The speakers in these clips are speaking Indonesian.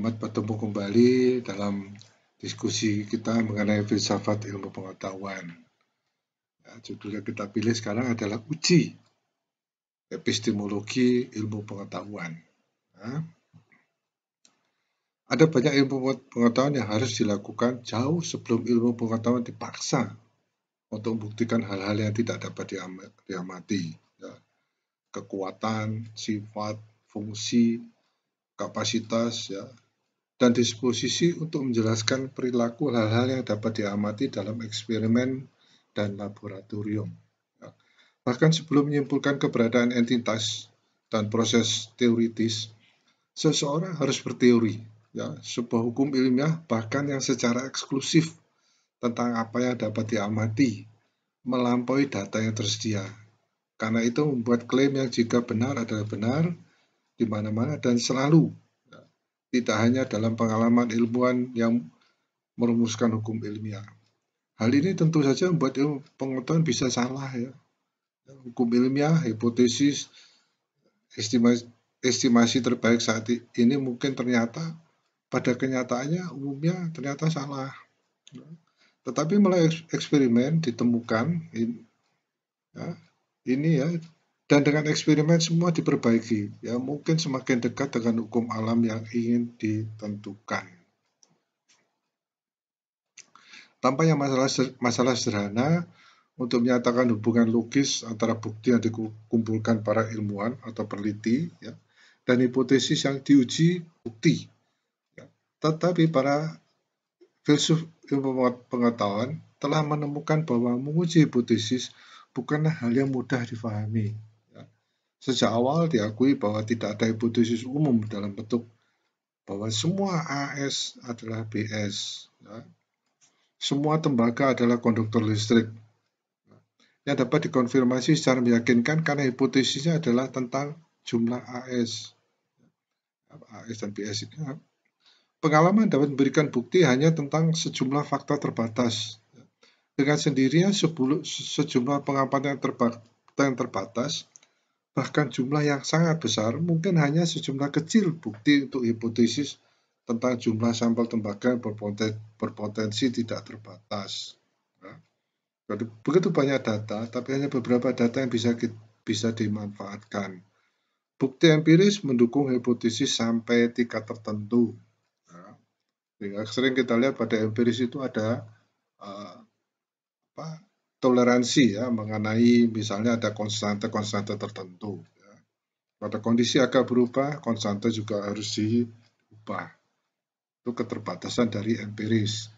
selamat bertemu kembali dalam diskusi kita mengenai filsafat ilmu pengetahuan. Ya, judul yang kita pilih sekarang adalah uji epistemologi ilmu pengetahuan. Ya. Ada banyak ilmu pengetahuan yang harus dilakukan jauh sebelum ilmu pengetahuan dipaksa untuk membuktikan hal-hal yang tidak dapat diamati. Ya. Kekuatan, sifat, fungsi, kapasitas, ya, dan disposisi untuk menjelaskan perilaku hal-hal yang dapat diamati dalam eksperimen dan laboratorium. Ya. Bahkan sebelum menyimpulkan keberadaan entitas dan proses teoritis, seseorang harus berteori, ya, sebuah hukum ilmiah bahkan yang secara eksklusif tentang apa yang dapat diamati, melampaui data yang tersedia. Karena itu membuat klaim yang jika benar adalah benar, di mana-mana dan selalu tidak hanya dalam pengalaman ilmuwan yang merumuskan hukum ilmiah. Hal ini tentu saja membuat ilmu pengetahuan bisa salah ya. Hukum ilmiah, hipotesis, estimasi, estimasi terbaik saat ini mungkin ternyata pada kenyataannya umumnya ternyata salah. Tetapi melalui eksperimen ditemukan ini ya, ini ya dan dengan eksperimen semua diperbaiki ya mungkin semakin dekat dengan hukum alam yang ingin ditentukan tampaknya masalah masalah sederhana untuk menyatakan hubungan logis antara bukti yang dikumpulkan para ilmuwan atau peneliti ya, dan hipotesis yang diuji bukti ya. tetapi para filsuf ilmu pengetahuan telah menemukan bahwa menguji hipotesis bukanlah hal yang mudah difahami Sejak awal diakui bahwa tidak ada hipotesis umum dalam bentuk bahwa semua AS adalah BS. Ya. Semua tembaga adalah konduktor listrik. Ya. Yang dapat dikonfirmasi secara meyakinkan karena hipotesisnya adalah tentang jumlah AS. AS ya. dan BS ini. Ya. Pengalaman dapat memberikan bukti hanya tentang sejumlah fakta terbatas. Dengan sendirinya sejumlah pengamatan yang terbatas bahkan jumlah yang sangat besar, mungkin hanya sejumlah kecil bukti untuk hipotesis tentang jumlah sampel tembaga berpotensi, berpotensi tidak terbatas. Ya. begitu banyak data, tapi hanya beberapa data yang bisa bisa dimanfaatkan. Bukti empiris mendukung hipotesis sampai tingkat tertentu. Nah, sering kita lihat pada empiris itu ada uh, apa, toleransi ya mengenai misalnya ada konstanta-konstanta tertentu. Ya. Pada kondisi agak berubah, konstanta juga harus diubah. Itu keterbatasan dari empiris.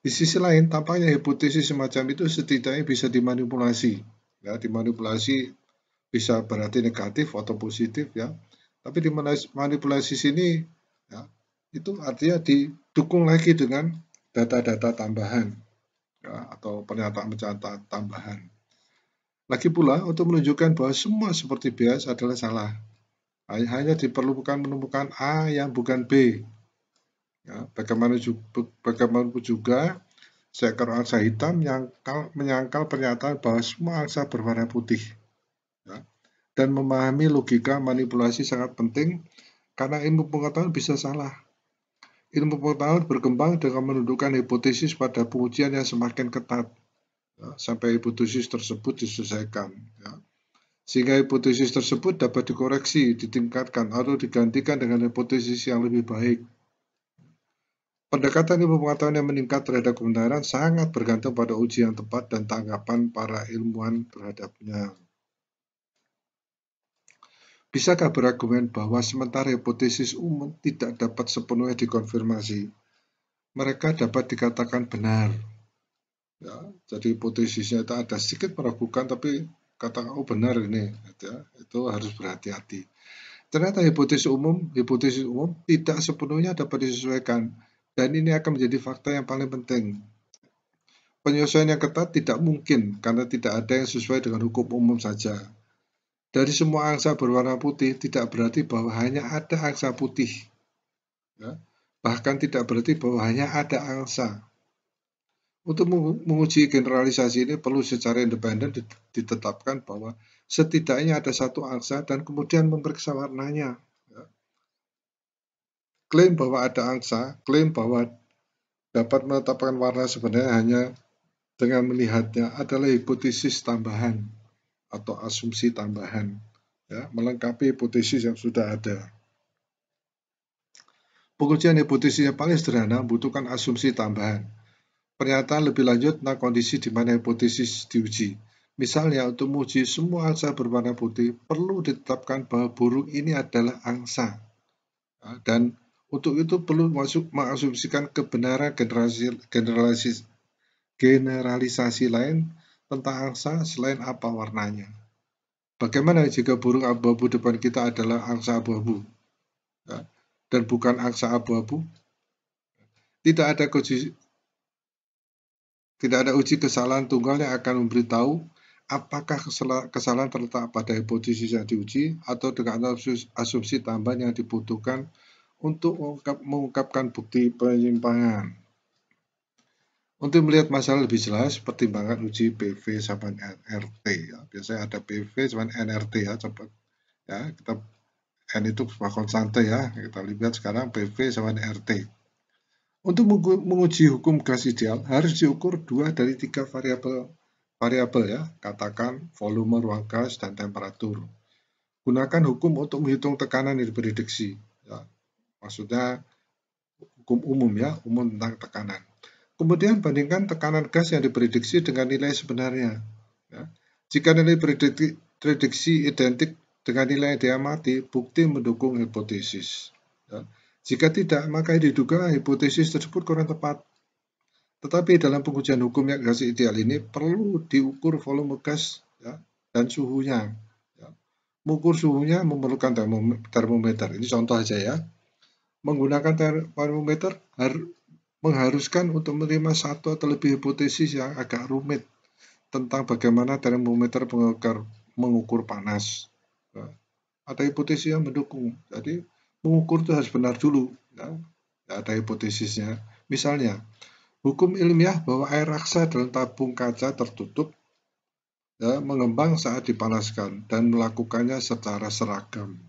Di sisi lain, tampaknya hipotesis semacam itu setidaknya bisa dimanipulasi. Ya, dimanipulasi bisa berarti negatif atau positif ya. Tapi dimanipulasi sini ya, itu artinya didukung lagi dengan data-data tambahan ya, atau pernyataan-pernyataan tambahan. Lagi pula untuk menunjukkan bahwa semua seperti biasa adalah salah. Hanya diperlukan menemukan A yang bukan B. Ya, bagaimana juga, bagaimanapun juga seekor angsa hitam yang menyangkal pernyataan bahwa semua angsa berwarna putih. Ya, dan memahami logika manipulasi sangat penting karena ilmu pengetahuan bisa salah ilmu pengetahuan berkembang dengan menundukkan hipotesis pada pengujian yang semakin ketat ya, sampai hipotesis tersebut diselesaikan. Ya. Sehingga hipotesis tersebut dapat dikoreksi, ditingkatkan, atau digantikan dengan hipotesis yang lebih baik. Pendekatan ilmu pengetahuan yang meningkat terhadap kebenaran sangat bergantung pada ujian tepat dan tanggapan para ilmuwan terhadapnya. Bisakah berargumen bahwa sementara hipotesis umum tidak dapat sepenuhnya dikonfirmasi, mereka dapat dikatakan benar. Ya, jadi hipotesisnya itu ada sedikit meragukan, tapi kata oh benar ini, gitu ya, itu harus berhati-hati. Ternyata hipotesis umum, hipotesis umum tidak sepenuhnya dapat disesuaikan, dan ini akan menjadi fakta yang paling penting. Penyesuaian yang ketat tidak mungkin karena tidak ada yang sesuai dengan hukum umum saja dari semua angsa berwarna putih tidak berarti bahwa hanya ada angsa putih. Ya. Bahkan tidak berarti bahwa hanya ada angsa. Untuk menguji generalisasi ini perlu secara independen ditetapkan bahwa setidaknya ada satu angsa dan kemudian memeriksa warnanya. Ya. Klaim bahwa ada angsa, klaim bahwa dapat menetapkan warna sebenarnya hanya dengan melihatnya adalah hipotesis tambahan atau asumsi tambahan, ya, melengkapi hipotesis yang sudah ada. Pengujian hipotesis yang paling sederhana membutuhkan asumsi tambahan. Pernyataan lebih lanjut tentang kondisi di mana hipotesis diuji. Misalnya, untuk menguji semua angsa berwarna putih, perlu ditetapkan bahwa burung ini adalah angsa. Ya, dan untuk itu perlu masuk mengasumsikan kebenaran generasi, generasi, generalisasi lain tentang angsa selain apa warnanya. Bagaimana jika burung abu-abu depan kita adalah angsa abu-abu ya. dan bukan angsa abu-abu? Tidak ada uji, tidak ada uji kesalahan tunggal yang akan memberitahu apakah kesalahan terletak pada hipotesis yang diuji atau dengan asumsi tambahan yang dibutuhkan untuk mengungkapkan bukti penyimpangan. Untuk melihat masalah lebih jelas, pertimbangkan uji PV sama NRT. Ya. Biasanya ada PV sama NRT ya, cepat. Ya, kita N itu sebuah konstante ya. Kita lihat sekarang PV sama NRT. Untuk menguji hukum gas ideal harus diukur dua dari tiga variabel variabel ya, katakan volume ruang gas dan temperatur. Gunakan hukum untuk menghitung tekanan yang diprediksi. Ya. Maksudnya hukum umum ya, umum tentang tekanan. Kemudian bandingkan tekanan gas yang diprediksi dengan nilai sebenarnya. Ya. Jika nilai prediksi, identik dengan nilai yang diamati, bukti mendukung hipotesis. Ya. Jika tidak, maka diduga hipotesis tersebut kurang tepat. Tetapi dalam pengujian hukum yang gas ideal ini perlu diukur volume gas ya, dan suhunya. Ya. Mengukur suhunya memerlukan termometer. Ini contoh aja ya. Menggunakan termometer harus mengharuskan untuk menerima satu atau lebih hipotesis yang agak rumit tentang bagaimana termometer mengukur, mengukur panas. Ya. Ada hipotesis yang mendukung. Jadi mengukur itu harus benar dulu. Ya. Ada hipotesisnya. Misalnya, hukum ilmiah bahwa air raksa dalam tabung kaca tertutup ya, mengembang saat dipanaskan dan melakukannya secara seragam.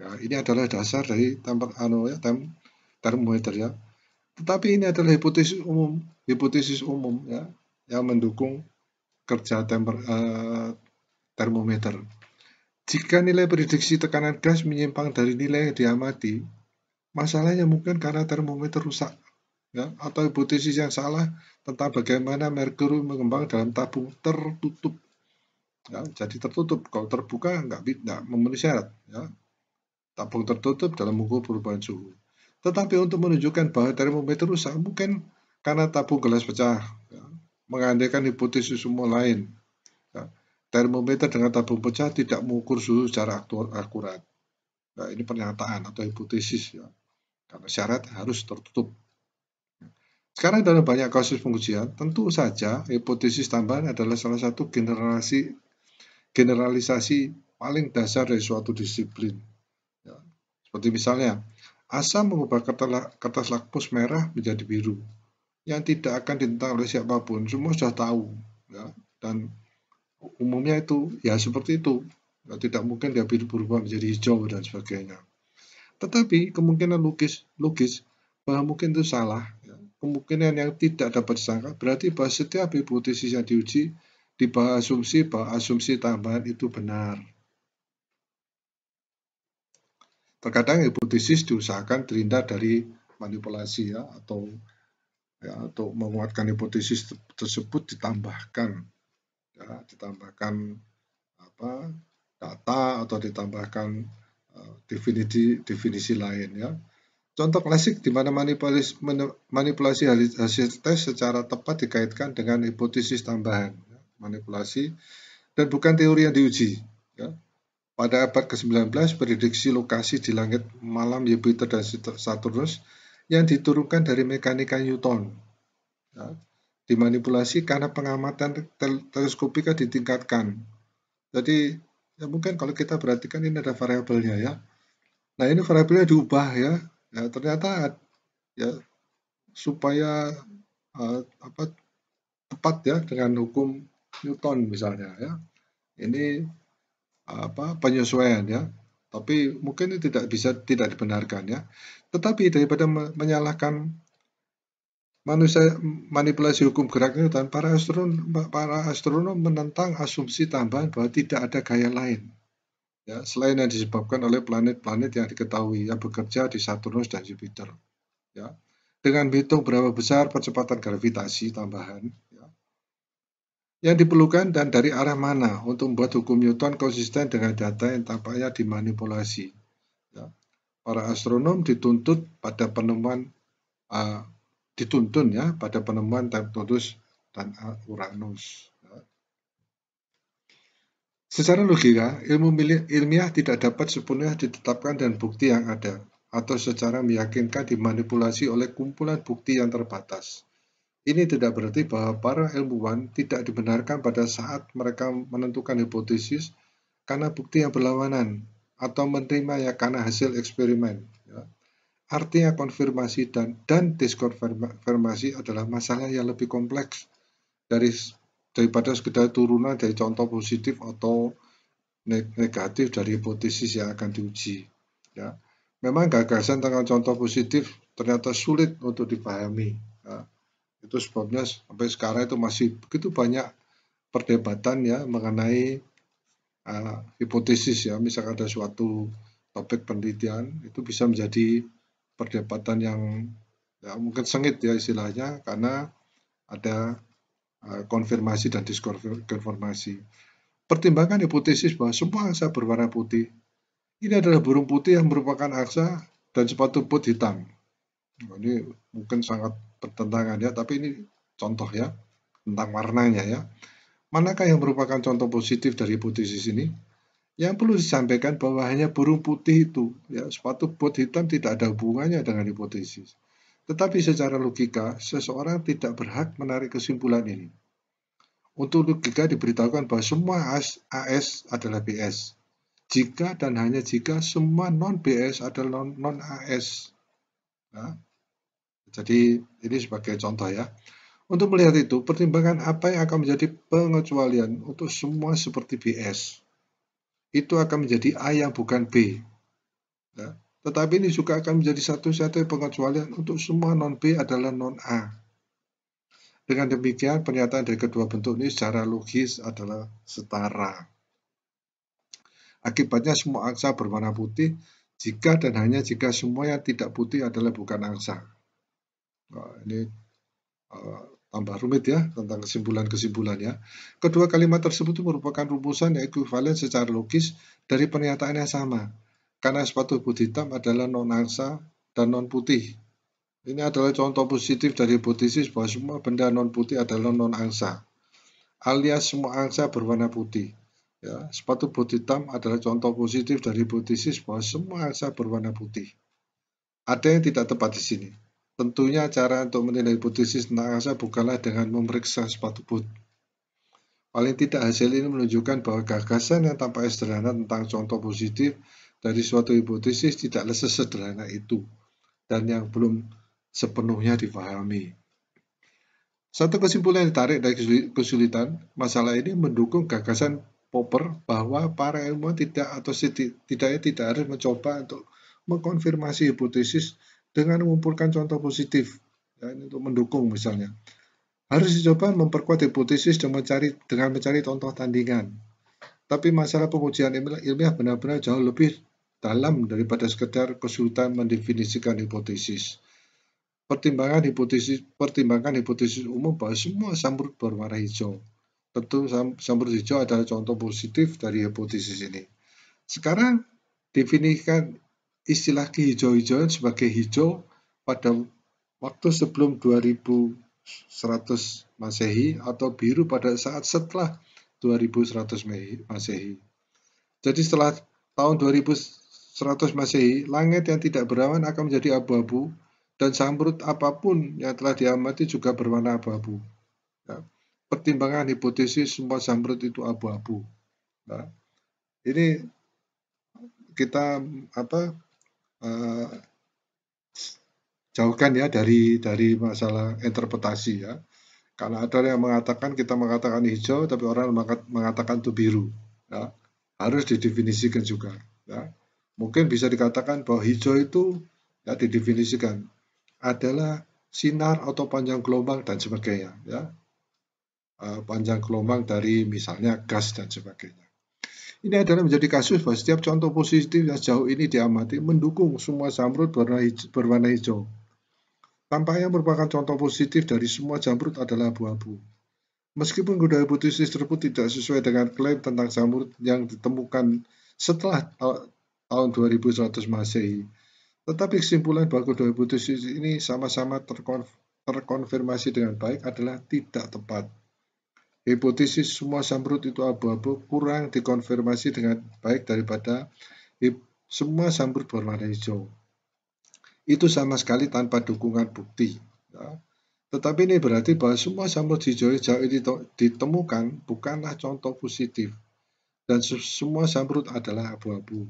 Ya, ini adalah dasar dari tempat anu ya, tem, termometer ya tetapi ini adalah hipotesis umum, hipotesis umum ya, yang mendukung kerja temper, uh, termometer. Jika nilai prediksi tekanan gas menyimpang dari nilai yang diamati, masalahnya mungkin karena termometer rusak ya, atau hipotesis yang salah tentang bagaimana merkuri mengembang dalam tabung tertutup. Ya, jadi tertutup, kalau terbuka nggak, nggak memenuhi syarat. Ya. Tabung tertutup dalam mengukur perubahan suhu. Tetapi untuk menunjukkan bahwa termometer rusak bukan karena tabung gelas pecah. Ya. Mengandalkan hipotesis semua lain. Ya. Termometer dengan tabung pecah tidak mengukur suhu secara akurat. Nah, ini pernyataan atau hipotesis ya. Karena syarat harus tertutup. Sekarang dalam banyak kasus pengujian, tentu saja hipotesis tambahan adalah salah satu generasi generalisasi paling dasar dari suatu disiplin. Ya. Seperti misalnya, Asam mengubah kertas lakmus merah menjadi biru yang tidak akan ditentang oleh siapapun. Semua sudah tahu, ya. dan umumnya itu ya seperti itu. Ya, tidak mungkin dia biru berubah menjadi hijau dan sebagainya. Tetapi kemungkinan lukis-lukis bahwa mungkin itu salah. Ya. Kemungkinan yang tidak dapat disangka berarti bahwa setiap hipotesis yang diuji di bawah asumsi bahwa asumsi tambahan itu benar. Terkadang hipotesis diusahakan terhindar dari manipulasi ya atau ya atau menguatkan hipotesis tersebut ditambahkan ya ditambahkan apa data atau ditambahkan uh, definisi definisi lain ya. Contoh klasik di mana manipulasi, manipulasi hasil tes secara tepat dikaitkan dengan hipotesis tambahan, ya, manipulasi dan bukan teori yang diuji. Ya. Pada abad ke-19, prediksi lokasi di langit malam Jupiter dan Saturnus yang diturunkan dari mekanika Newton. Ya, dimanipulasi karena pengamatan teleskopika ditingkatkan. Jadi, ya mungkin kalau kita perhatikan ini ada variabelnya ya. Nah, ini variabelnya diubah ya. Ya, ternyata ya supaya uh, apa tepat ya dengan hukum Newton misalnya ya. Ini apa penyesuaian ya tapi mungkin ini tidak bisa tidak dibenarkan ya tetapi daripada menyalahkan manusia manipulasi hukum gerak Newton para astronom para astronom menentang asumsi tambahan bahwa tidak ada gaya lain ya selain yang disebabkan oleh planet-planet yang diketahui yang bekerja di Saturnus dan Jupiter ya dengan hitung berapa besar percepatan gravitasi tambahan yang diperlukan dan dari arah mana untuk membuat hukum Newton konsisten dengan data yang tampaknya dimanipulasi. Ya. Para astronom dituntut pada penemuan uh, dituntun ya pada penemuan Neptunus dan Uranus. Ya. Secara logika, ilmu ilmiah tidak dapat sepenuhnya ditetapkan dan bukti yang ada, atau secara meyakinkan dimanipulasi oleh kumpulan bukti yang terbatas. Ini tidak berarti bahwa para ilmuwan tidak dibenarkan pada saat mereka menentukan hipotesis karena bukti yang berlawanan atau menerima ya karena hasil eksperimen. Ya. Artinya konfirmasi dan dan diskonfirmasi adalah masalah yang lebih kompleks dari daripada sekedar turunan dari contoh positif atau negatif dari hipotesis yang akan diuji. Ya. Memang gagasan tentang contoh positif ternyata sulit untuk dipahami itu sebabnya sampai sekarang itu masih begitu banyak perdebatan ya mengenai uh, hipotesis ya. Misalkan ada suatu topik penelitian itu bisa menjadi perdebatan yang ya, mungkin sengit ya istilahnya karena ada uh, konfirmasi dan diskonfirmasi. Pertimbangkan hipotesis bahwa semua angsa berwarna putih. Ini adalah burung putih yang merupakan angsa dan sepatu putih hitam. Nah, ini mungkin sangat pertentangan ya, tapi ini contoh ya tentang warnanya ya. Manakah yang merupakan contoh positif dari hipotesis ini? Yang perlu disampaikan bahwa hanya burung putih itu, ya, sepatu bot hitam tidak ada hubungannya dengan hipotesis. Tetapi secara logika, seseorang tidak berhak menarik kesimpulan ini. Untuk logika diberitahukan bahwa semua AS, AS adalah BS. Jika dan hanya jika semua non-BS adalah non-AS. Nah, jadi ini sebagai contoh ya. Untuk melihat itu, pertimbangan apa yang akan menjadi pengecualian untuk semua seperti BS. Itu akan menjadi A yang bukan B. Ya. Tetapi ini juga akan menjadi satu-satunya pengecualian untuk semua non-B adalah non-A. Dengan demikian, pernyataan dari kedua bentuk ini secara logis adalah setara. Akibatnya semua angsa berwarna putih jika dan hanya jika semua yang tidak putih adalah bukan angsa. Nah, ini uh, tambah rumit ya tentang kesimpulan-kesimpulannya. Kedua kalimat tersebut merupakan rumusan yang ekuivalen secara logis dari pernyataan yang sama. Karena sepatu putih hitam adalah non-angsa dan non-putih. Ini adalah contoh positif dari hipotesis bahwa semua benda non-putih adalah non-angsa. Alias semua angsa berwarna putih. Ya, sepatu putih hitam adalah contoh positif dari hipotesis bahwa semua angsa berwarna putih. Ada yang tidak tepat di sini. Tentunya cara untuk menilai hipotesis tentang angkasa bukanlah dengan memeriksa sepatu boot. Paling tidak hasil ini menunjukkan bahwa gagasan yang tampak sederhana tentang contoh positif dari suatu hipotesis tidak sesederhana itu dan yang belum sepenuhnya difahami. Satu kesimpulan yang ditarik dari kesulitan masalah ini mendukung gagasan Popper bahwa para ilmuwan tidak atau setidaknya tidak harus mencoba untuk mengkonfirmasi hipotesis dengan mengumpulkan contoh positif, ya, ini untuk mendukung misalnya. Harus dicoba memperkuat hipotesis dan mencari, dengan mencari contoh tandingan. Tapi masalah pengujian ilmiah benar-benar jauh lebih dalam daripada sekedar kesulitan mendefinisikan hipotesis. Pertimbangan hipotesis, pertimbangan hipotesis umum bahwa semua sambur berwarna hijau. Tentu sambur hijau adalah contoh positif dari hipotesis ini. Sekarang definisikan istilah kehijau-hijauan sebagai hijau pada waktu sebelum 2100 Masehi atau biru pada saat setelah 2100 Masehi. Jadi setelah tahun 2100 Masehi, langit yang tidak berawan akan menjadi abu-abu dan samrut apapun yang telah diamati juga berwarna abu-abu. Ya. Pertimbangan hipotesis semua samrut itu abu-abu. Nah, ini kita apa eh, jauhkan ya dari dari masalah interpretasi ya. Karena ada yang mengatakan kita mengatakan hijau, tapi orang mengatakan itu biru. Ya. Harus didefinisikan juga. Ya. Mungkin bisa dikatakan bahwa hijau itu ya didefinisikan adalah sinar atau panjang gelombang dan sebagainya. Ya. Eh, panjang gelombang dari misalnya gas dan sebagainya. Ini adalah menjadi kasus bahwa setiap contoh positif yang sejauh ini diamati mendukung semua zamrud berwarna hijau. Berwarna hijau. Tampaknya merupakan contoh positif dari semua zamrud adalah abu-abu. Meskipun kuda hipotesis tersebut tidak sesuai dengan klaim tentang zamrud yang ditemukan setelah tahun 2100 Masehi, tetapi kesimpulan bahwa kuda hipotesis ini sama-sama terkonfirmasi dengan baik adalah tidak tepat. Hipotesis semua samprut itu abu-abu kurang dikonfirmasi dengan baik daripada semua samprut berwarna hijau. Itu sama sekali tanpa dukungan bukti. Ya. Tetapi ini berarti bahwa semua samprut hijau-hijau ini ditemukan bukanlah contoh positif. Dan semua samprut adalah abu-abu.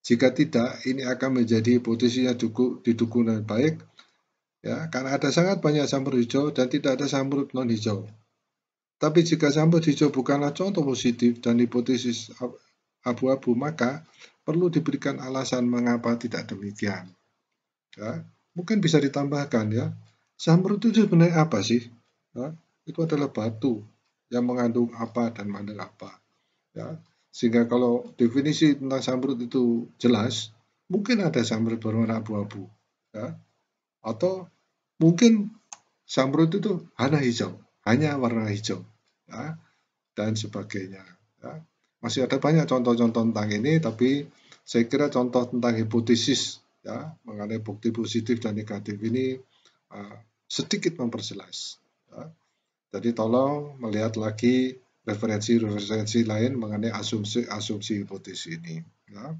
Jika tidak, ini akan menjadi hipotesis yang didukung dengan baik, ya, karena ada sangat banyak samprut hijau dan tidak ada samprut non hijau. Tapi jika sampel hijau bukanlah contoh positif dan hipotesis abu-abu, maka perlu diberikan alasan mengapa tidak demikian. Ya, mungkin bisa ditambahkan ya, samro itu sebenarnya apa sih? Ya, itu adalah batu yang mengandung apa dan mengandung apa. Ya, sehingga kalau definisi tentang samrut itu jelas, mungkin ada samrut berwarna abu-abu. Ya, atau mungkin samrut itu hana hijau hanya warna hijau ya, dan sebagainya. Ya. Masih ada banyak contoh-contoh tentang ini, tapi saya kira contoh tentang hipotesis ya, mengenai bukti positif dan negatif ini uh, sedikit memperjelas. Ya. Jadi tolong melihat lagi referensi-referensi lain mengenai asumsi-asumsi hipotesis ini. Ya.